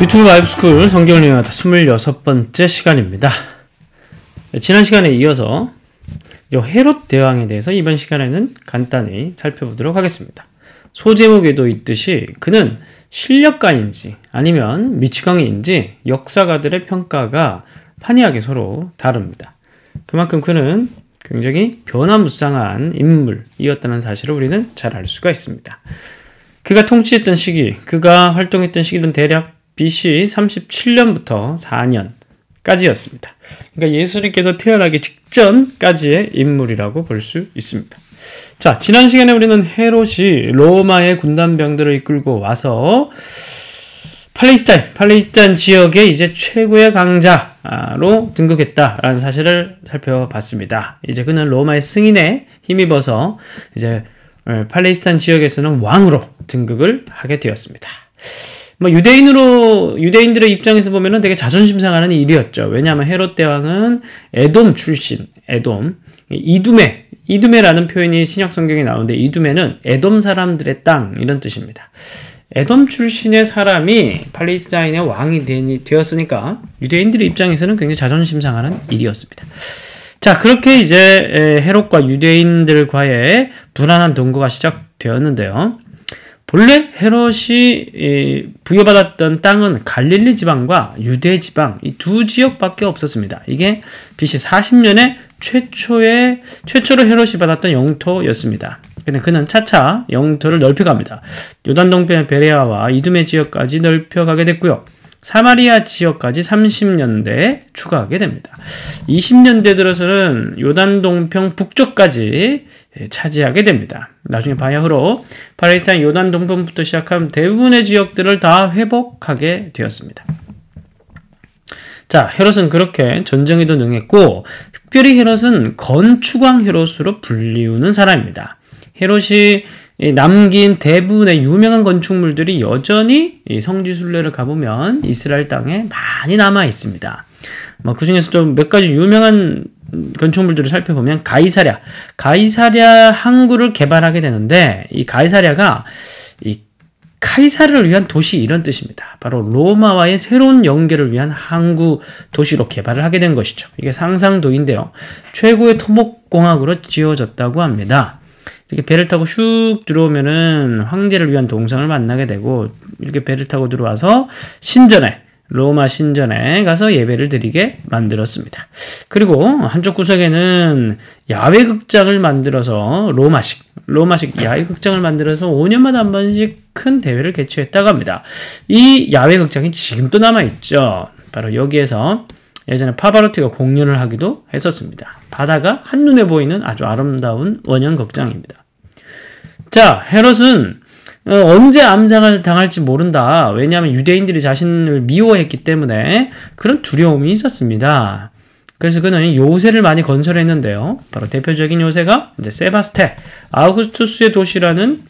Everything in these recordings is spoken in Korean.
비티풀 바이브스쿨 성경을 여행하다 26번째 시간입니다. 지난 시간에 이어서 헤롯 대왕에 대해서 이번 시간에는 간단히 살펴보도록 하겠습니다. 소제목에도 있듯이 그는 실력가인지 아니면 미치광이인지 역사가들의 평가가 판이하게 서로 다릅니다. 그만큼 그는 굉장히 변화무쌍한 인물이었다는 사실을 우리는 잘 알 수가 있습니다. 그가 통치했던 시기, 그가 활동했던 시기는 대략 BC 37년부터 4년까지였습니다. 그러니까 예수님께서 태어나기 직전까지의 인물이라고 볼 수 있습니다. 자, 지난 시간에 우리는 헤롯이 로마의 군단병들을 이끌고 와서 팔레스타인, 팔레스타인 지역의 이제 최고의 강자로 등극했다라는 사실을 살펴봤습니다. 이제 그는 로마의 승인에 힘입어서 이제 어, 팔레스타인 지역에서는 왕으로 등극을 하게 되었습니다. 뭐 유대인으로 유대인들의 입장에서 보면은 되게 자존심 상하는 일이었죠. 왜냐하면 헤롯 대왕은 에돔 출신, 에돔 이두메 이두메라는 표현이 신약 성경에 나오는데 이두메는 에돔 사람들의 땅 이런 뜻입니다. 에돔 출신의 사람이 팔레스타인의 왕이 되었으니까 유대인들의 입장에서는 굉장히 자존심 상하는 일이었습니다. 자, 그렇게 이제 헤롯과 유대인들과의 불안한 동거가 시작되었는데요. 본래 헤롯이 부여받았던 땅은 갈릴리 지방과 유대 지방 이 두 지역밖에 없었습니다. 이게 BC 40년에 최초의 최초로 헤롯이 받았던 영토였습니다. 그는 그는 차차 영토를 넓혀갑니다. 요단 동편 베레아와 이두메 지역까지 넓혀가게 됐고요. 사마리아 지역까지 30년대 추가하게 됩니다. 20년대 들어서는 요단 동평 북쪽까지 예, 차지하게 됩니다. 나중에 바야흐로 파레스타인 요단 동평부터 시작한 대부분의 지역들을 다 회복하게 되었습니다. 자, 헤롯은 그렇게 전쟁에도 능했고 특별히 헤롯은 건축왕 헤롯으로 불리우는 사람입니다. 헤롯이 남긴 대부분의 유명한 건축물들이 여전히 성지순례를 가보면 이스라엘 땅에 많이 남아 있습니다. 뭐 그 중에서 좀 몇 가지 유명한 건축물들을 살펴보면 가이사랴, 가이사랴 항구를 개발하게 되는데 이 가이사랴가 이 카이사를 위한 도시 이런 뜻입니다. 바로 로마와의 새로운 연계를 위한 항구 도시로 개발을 하게 된 것이죠. 이게 상상도인데요. 최고의 토목공학으로 지어졌다고 합니다. 이렇게 배를 타고 슉 들어오면은 황제를 위한 동상을 만나게 되고 이렇게 배를 타고 들어와서 신전에 로마 신전에 가서 예배를 드리게 만들었습니다. 그리고 한쪽 구석에는 야외 극장을 만들어서 로마식 로마식 야외 극장을 만들어서 5년마다 한 번씩 큰 대회를 개최했다고 합니다. 이 야외 극장이 지금도 남아 있죠. 바로 여기에서 예전에 파바로티가 공연을 하기도 했었습니다. 바다가 한눈에 보이는 아주 아름다운 원형 극장입니다. 자, 헤롯은 어, 언제 암살을 당할지 모른다. 왜냐하면 유대인들이 자신을 미워했기 때문에 그런 두려움이 있었습니다. 그래서 그는 요새를 많이 건설했는데요. 바로 대표적인 요새가 이제 세바스테, 아우구스투스의 도시라는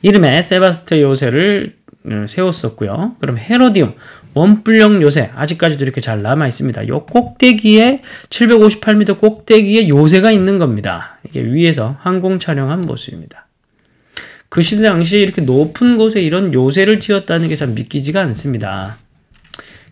이름의 세바스테 요새를 어, 세웠었고요. 그럼 헤로디움, 원뿔형 요새, 아직까지도 이렇게 잘 남아 있습니다. 요 꼭대기에, 758m 꼭대기에 요새가 있는 겁니다. 이제 위에서 항공 촬영한 모습입니다. 그 시대 당시 이렇게 높은 곳에 이런 요새를 지었다는 게 참 믿기지가 않습니다.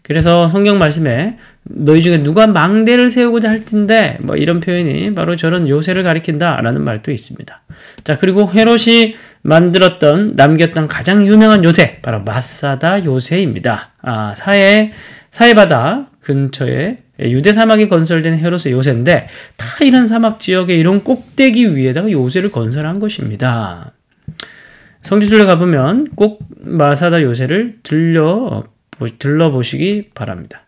그래서 성경 말씀에 너희 중에 누가 망대를 세우고자 할진데 뭐 이런 표현이 바로 저런 요새를 가리킨다라는 말도 있습니다. 자 그리고 헤롯이 만들었던 남겼던 가장 유명한 요새 바로 마사다 요새입니다. 아 사해 사해바다 근처에 예, 유대 사막이 건설된 헤롯의 요새인데 다 이런 사막 지역에 이런 꼭대기 위에다가 요새를 건설한 것입니다. 성지순례 가보면 꼭 마사다 요새를 들려 어, 들러보시기 바랍니다.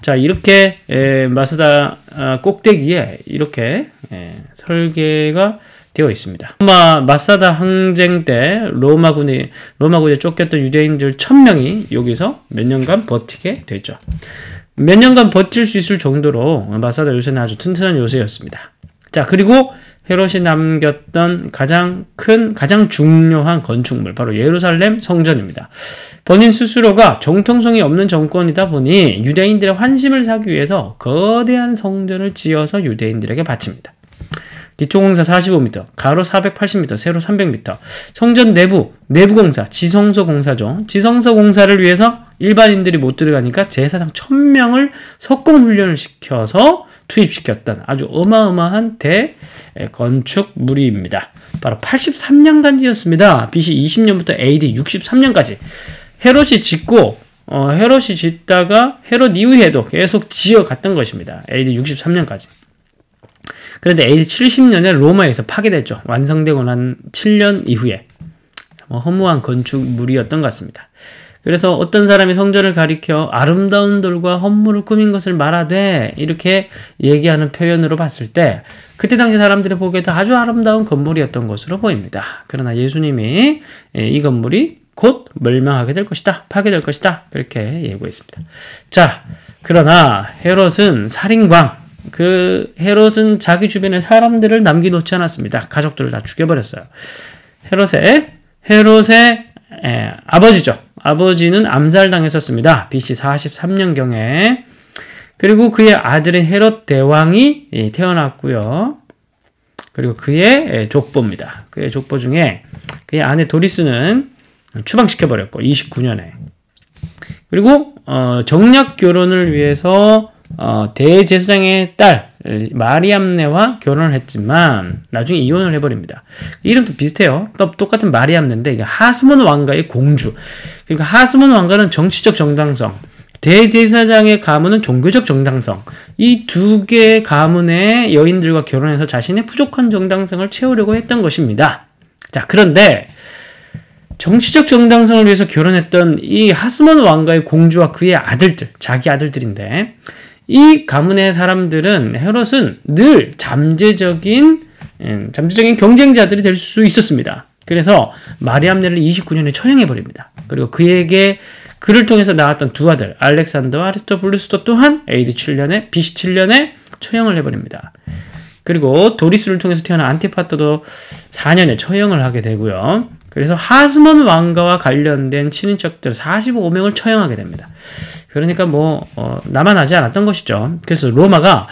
자 이렇게 에, 예, 마사다 아, 꼭대기에 이렇게 에, 예, 설계가 되어 있습니다. 로마 마사다 항쟁 때 로마군이 로마군에 쫓겼던 유대인들 1명이 여기서 몇 년간 버티게 되죠. 몇 년간 버틸 수 있을 정도로 마사다 요새는 아주 튼튼한 요새였습니다. 자, 그리고 헤롯이 남겼던 가장 큰, 가장 중요한 건축물, 바로 예루살렘 성전입니다. 본인 스스로가 정통성이 없는 정권이다 보니 유대인들의 환심을 사기 위해서 거대한 성전을 지어서 유대인들에게 바칩니다. 뒤쪽 공사 45m, 가로 480m, 세로 300m. 성전 내부, 내부 공사, 지성소 공사죠. 지성소 공사를 위해서 일반인들이 못 들어가니까 제사장 1000명을 석공 훈련을 시켜서 투입시켰던 아주 어마어마한 대건축 무리입니다. 바로 83년간지였습니다. BC 20년부터 AD 63년까지. 헤롯이 짓고 어, 헤롯이 짓다가 헤롯 이후에도 계속 지어갔던 것입니다. AD 63년까지. 그런데 AD 70년에 로마에서 파괴됐죠. 완성되고 난 7년 이후에 뭐 허무한 건축물이었던 것 같습니다. 그래서 어떤 사람이 성전을 가리켜 아름다운 돌과 헛물을 꾸민 것을 말하되 이렇게 얘기하는 표현으로 봤을 때 그때 당시 사람들이 보기에도 아주 아름다운 건물이었던 것으로 보입니다. 그러나 예수님이 예, 이 건물이 곧 멸망하게 될 것이다. 파괴될 것이다. 그렇게 예고했습니다. 자, 그러나 헤롯은 살인광 그 헤롯은 자기 주변에 사람들을 남겨놓지 않았습니다. 가족들을 다 죽여버렸어요. 헤롯의 헤롯의 에, 예, 아버지죠. 아버지는 암살당했었습니다. BC 43년경에. 그리고 그의 아들인 헤롯 대왕이 예, 태어났고요. 그리고 그의 예, 족보입니다. 그의 족보 중에 그의 아내 도리스는 추방시켜버렸고 29년에. 그리고 어, 정략 결혼을 위해서 어, 대제사장의 딸 마리암네와 결혼을 했지만 나중에 이혼을 해버립니다. 이름도 비슷해요. 똑같은 마리암네인데 이게 하스몬 왕가의 공주. 그러니까 하스몬 왕가는 정치적 정당성, 대제사장의 가문은 종교적 정당성. 이 두 개의 가문의 여인들과 결혼해서 자신의 부족한 정당성을 채우려고 했던 것입니다. 자, 그런데 정치적 정당성을 위해서 결혼했던 이 하스몬 왕가의 공주와 그의 아들들, 자기 아들들인데 이 가문의 사람들은 헤롯은 늘 잠재적인 예, 잠재적인 경쟁자들이 될 수 있었습니다. 그래서 마리암네를 29년에 처형해 버립니다. 그리고 그에게 그를 통해서 나왔던 두 아들 알렉산더와 아리스토블루스도 또한 AD 7년에 BC 7년에 처형을 해 버립니다. 그리고 도리스를 통해서 태어난 안티파터도 4년에 처형을 하게 되고요. 그래서 하스먼 왕가와 관련된 친인척들 45명을 처형하게 됩니다. 그러니까 뭐 어, 남아나지 않았던 것이죠. 그래서 로마가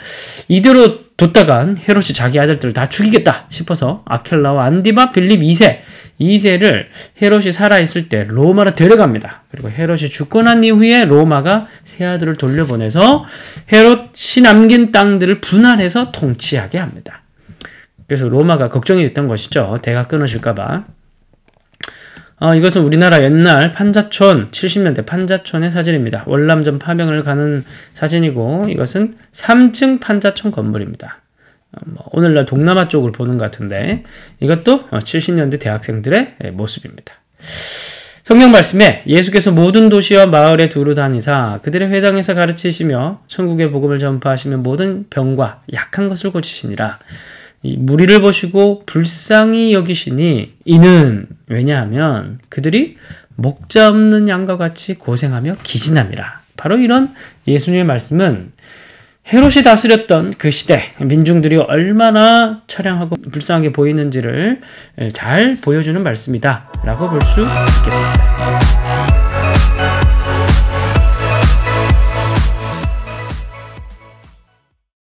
이대로 뒀다간 헤롯이 자기 아들들을 다 죽이겠다 싶어서 아켈라와 안디바 빌립 2세 2세를 헤롯이 살아있을 때 로마로 데려갑니다. 그리고 헤롯이 죽고 난 이후에 로마가 세 아들을 돌려보내서 헤롯이 남긴 땅들을 분할해서 통치하게 합니다. 그래서 로마가 걱정이 됐던 것이죠. 대가 끊어질까봐. 어, 이것은 우리나라 옛날 판자촌 70년대 판자촌의 사진입니다. 월남전 파병을 가는 사진이고 이것은 3층 판자촌 건물입니다. 어, 뭐, 오늘날 동남아 쪽을 보는 것 같은데 이것도 어, 70년대 대학생들의 예, 모습입니다. 성경 말씀에 예수께서 모든 도시와 마을에 두루 다니사 그들의 회당에서 가르치시며 천국의 복음을 전파하시며 모든 병과 약한 것을 고치시니라. 무리를 보시고 불쌍히 여기시니 이는 왜냐하면 그들이 목자 없는 양과 같이 고생하며 기진함이라. 바로 이런 예수님의 말씀은 헤롯이 다스렸던 그 시대 민중들이 얼마나 처량하고 불쌍하게 보이는지를 잘 보여주는 말씀이다라고 볼 수 있겠습니다.